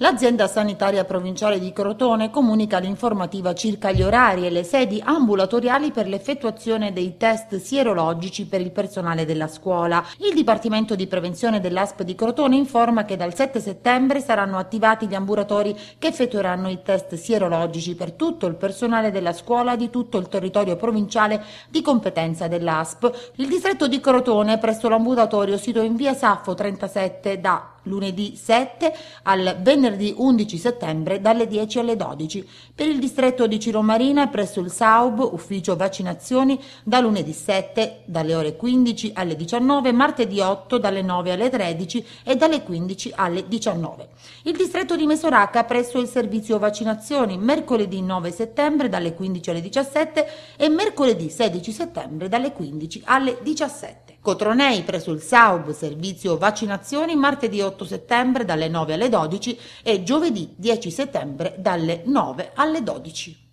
L'azienda sanitaria provinciale di Crotone comunica l'informativa circa gli orari e le sedi ambulatoriali per l'effettuazione dei test sierologici per il personale della scuola. Il Dipartimento di Prevenzione dell'ASP di Crotone informa che dal 7 settembre saranno attivati gli ambulatori che effettueranno i test sierologici per tutto il personale della scuola di tutto il territorio provinciale di competenza dell'ASP. Il distretto di Crotone presso l'ambulatorio sito in via Saffo 37 da lunedì 7 al venerdì 11 settembre dalle 10 alle 12. Per il distretto di Ciro Marina presso il SAUB, ufficio vaccinazioni, da lunedì 7 dalle ore 15 alle 19, martedì 8 dalle 9 alle 13 e dalle 15 alle 19. Il distretto di Mesoraca presso il servizio vaccinazioni mercoledì 9 settembre dalle 15 alle 17 e mercoledì 16 settembre dalle 15 alle 17. Cotronei presso il Saub servizio vaccinazioni martedì 8 settembre dalle 9 alle 12 e giovedì 10 settembre dalle 9 alle 12.